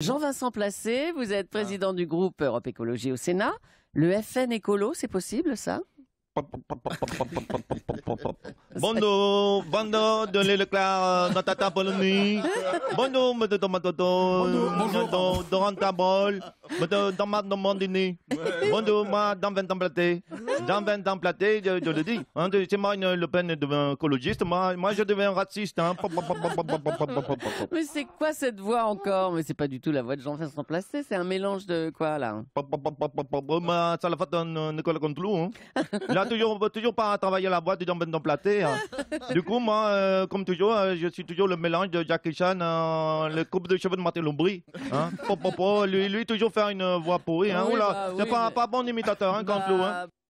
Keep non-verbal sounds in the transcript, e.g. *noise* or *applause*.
Jean-Vincent Placé, vous êtes ah. président du groupe Europe Écologie au Sénat. Le FN écolo, c'est possible ça *laughs* Bondo, bondo, le euh, *laughs* dans dans ma dans mon dîner. Dans ma 20 ans platé. Dans 20 ans platé, je, le dis. c'est moi Le Pen de écologiste. Moi, moi je deviens raciste. Mais c'est quoi cette voix encore Mais c'est pas du tout la voix de Jean-François Placé. C'est un mélange de quoi là Ça la fait de Nicolas Contelou. Là toujours toujours pas travaillé la voix de Jean-Ben platé. Du coup moi, comme toujours, je suis toujours le mélange de Jackie Chan, le couple de cheveux de Martin Lombry. Hein. Lui, lui toujours fait une euh, voix pourrie. Hein. Ah oui, Oula, bah, oui, c'est pas mais... un pas bon imitateur, hein, bah... Hein.